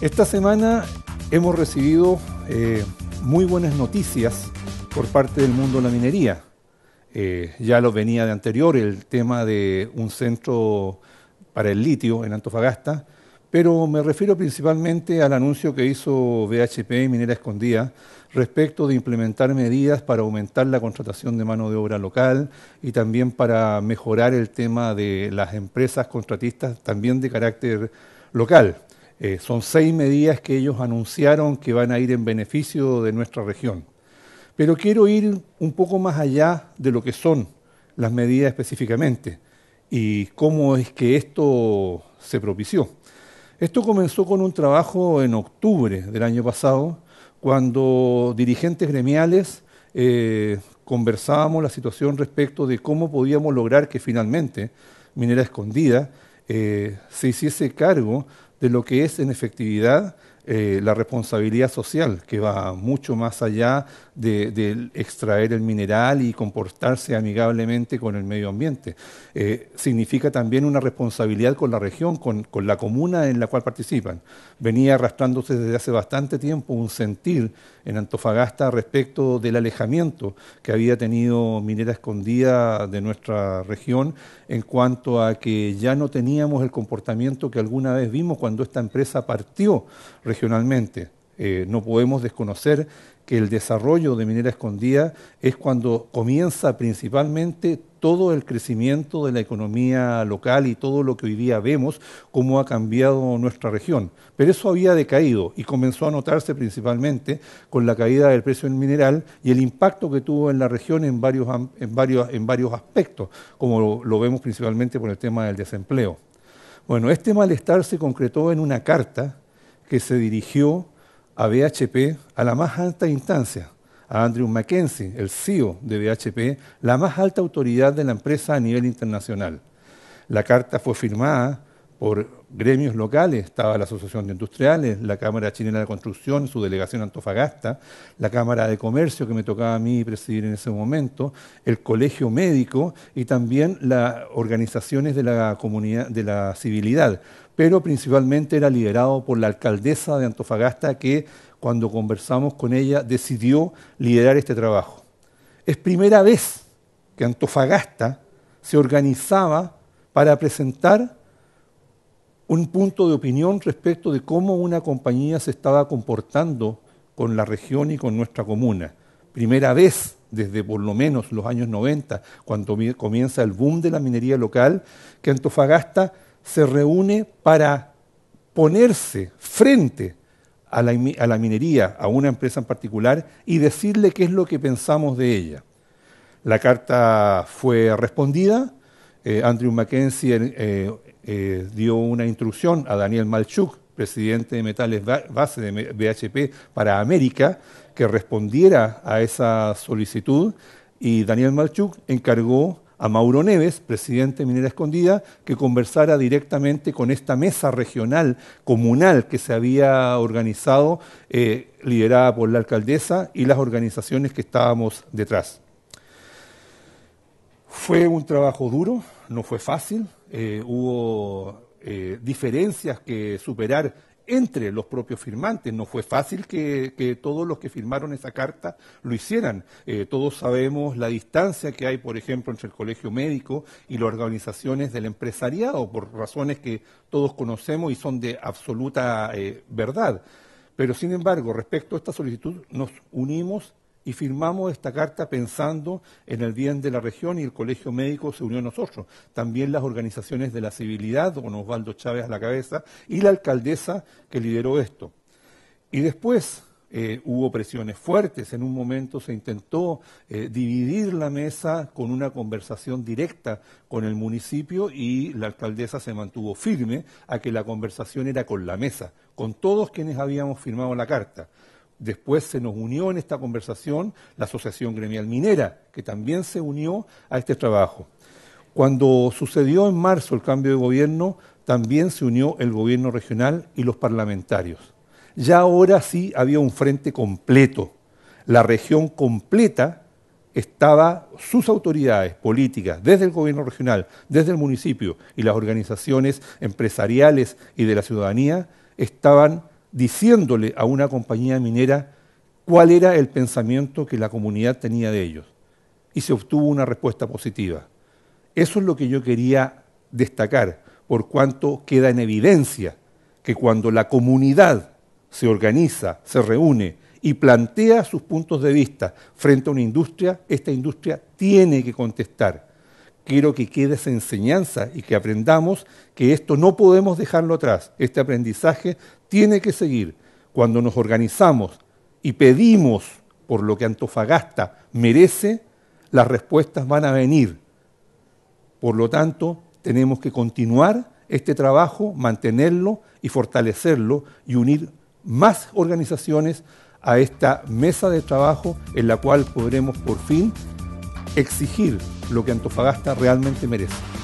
Esta semana hemos recibido eh, muy buenas noticias por parte del mundo de la minería. Eh, ya lo venía de anterior el tema de un centro para el litio en Antofagasta, pero me refiero principalmente al anuncio que hizo BHP Minera Escondida respecto de implementar medidas para aumentar la contratación de mano de obra local y también para mejorar el tema de las empresas contratistas también de carácter local. Eh, son seis medidas que ellos anunciaron que van a ir en beneficio de nuestra región. Pero quiero ir un poco más allá de lo que son las medidas específicamente y cómo es que esto se propició. Esto comenzó con un trabajo en octubre del año pasado, cuando dirigentes gremiales eh, conversábamos la situación respecto de cómo podíamos lograr que finalmente Minera Escondida eh, se hiciese cargo de lo que es en efectividad eh, la responsabilidad social, que va mucho más allá de, extraer el mineral y comportarse amigablemente con el medio ambiente. Eh, significa también una responsabilidad con la región, con, con, la comuna en la cual participan. Venía arrastrándose desde hace bastante tiempo un sentir en Antofagasta respecto del alejamiento que había tenido Minera Escondida de nuestra región en cuanto a que ya no teníamos el comportamiento que alguna vez vimos cuando esta empresa partió regionalmente. Eh, no podemos desconocer que el desarrollo de minera escondida es cuando comienza principalmente todo el crecimiento de la economía local y todo lo que hoy día vemos, cómo ha cambiado nuestra región. Pero eso había decaído y comenzó a notarse principalmente con la caída del precio del mineral y el impacto que tuvo en la región en varios, en varios, en varios aspectos, como lo vemos principalmente por el tema del desempleo. Bueno, este malestar se concretó en una carta que se dirigió a BHP a la más alta instancia, a Andrew Mackenzie, el CEO de BHP, la más alta autoridad de la empresa a nivel internacional. La carta fue firmada por gremios locales, estaba la Asociación de Industriales, la Cámara Chilena de Construcción, su delegación Antofagasta, la Cámara de Comercio que me tocaba a mí presidir en ese momento, el Colegio Médico y también las organizaciones de la comunidad de la civilidad, pero principalmente era liderado por la alcaldesa de Antofagasta que cuando conversamos con ella decidió liderar este trabajo. Es primera vez que Antofagasta se organizaba para presentar un punto de opinión respecto de cómo una compañía se estaba comportando con la región y con nuestra comuna. Primera vez desde por lo menos los años 90, cuando comienza el boom de la minería local, que Antofagasta se reúne para ponerse frente a la, minería, a una empresa en particular, y decirle qué es lo que pensamos de ella. La carta fue respondida, eh, Andrew Mackenzie eh, eh, dio una instrucción a Daniel Malchuk, presidente de Metales Base de BHP para América, que respondiera a esa solicitud y Daniel Malchuk encargó a Mauro Neves, presidente de Minera Escondida, que conversara directamente con esta mesa regional comunal que se había organizado, eh, liderada por la alcaldesa y las organizaciones que estábamos detrás. Fue un trabajo duro, no fue fácil, eh, hubo eh, diferencias que superar entre los propios firmantes. No fue fácil que, todos los que firmaron esa carta lo hicieran. Eh, todos sabemos la distancia que hay, por ejemplo, entre el colegio médico y las organizaciones del empresariado, por razones que todos conocemos y son de absoluta verdad. Pero, sin embargo, respecto a esta solicitud, nos unimos y firmamos esta carta pensando en el bien de la región y el Colegio Médico se unió a nosotros. También las organizaciones de la civilidad, con Osvaldo Chávez a la cabeza, y la alcaldesa que lideró esto. Y después eh, hubo presiones fuertes. En un momento se intentó eh, dividir la mesa con una conversación directa con el municipio y la alcaldesa se mantuvo firme a que la conversación era con la mesa, con todos quienes habíamos firmado la carta. Después se nos unió en esta conversación la Asociación Gremial Minera, que también se unió a este trabajo. Cuando sucedió en marzo el cambio de gobierno, también se unió el gobierno regional y los parlamentarios. Ya ahora sí había un frente completo. La región completa estaba sus autoridades políticas, desde el gobierno regional, desde el municipio y las organizaciones empresariales y de la ciudadanía, estaban diciéndole a una compañía minera cuál era el pensamiento que la comunidad tenía de ellos. Y se obtuvo una respuesta positiva. Eso es lo que yo quería destacar, por cuanto queda en evidencia que cuando la comunidad se organiza, se reúne y plantea sus puntos de vista frente a una industria, esta industria tiene que contestar quiero que quede esa enseñanza y que aprendamos que esto no podemos dejarlo atrás. Este aprendizaje tiene que seguir. Cuando nos organizamos y pedimos por lo que Antofagasta merece, las respuestas van a venir. Por lo tanto, tenemos que continuar este trabajo, mantenerlo y fortalecerlo y unir más organizaciones a esta mesa de trabajo en la cual podremos por fin exigir lo que Antofagasta realmente merece.